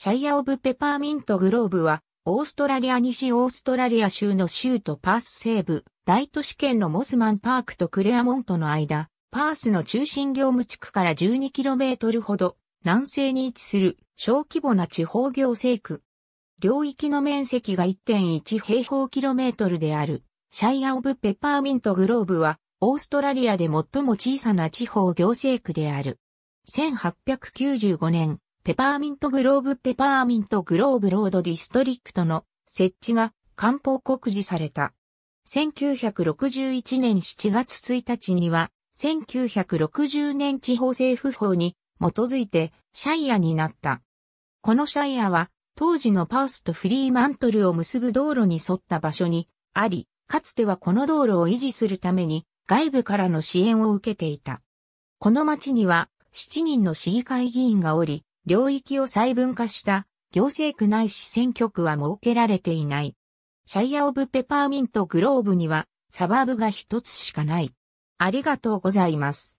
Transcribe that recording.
シャイア・オブ・ペパーミント・グローブは、オーストラリア西オーストラリア州の州都パース西部、大都市圏のモスマンパークとクレアモントの間、パースの中心業務地区から 12km ほど、南西に位置する小規模な地方行政区。領域の面積が1.1平方キロメートルである、シャイア・オブ・ペパーミント・グローブは、オーストラリアで最も小さな地方行政区である。1895年、ペパーミントグローブペパーミントグローブロードディストリクトの設置が官報告示された。1961年7月1日には、1960年地方政府法に基づいてシャイアになった。このシャイアは、当時のパースとフリーマントルを結ぶ道路に沿った場所にあり、かつてはこの道路を維持するために外部からの支援を受けていた。この町には7人の市議会議員がおり、領域を細分化した行政区内市選挙区は設けられていない。シャイア・オブ・ペパーミント・グローブにはサバーブが一つしかない。ありがとうございます。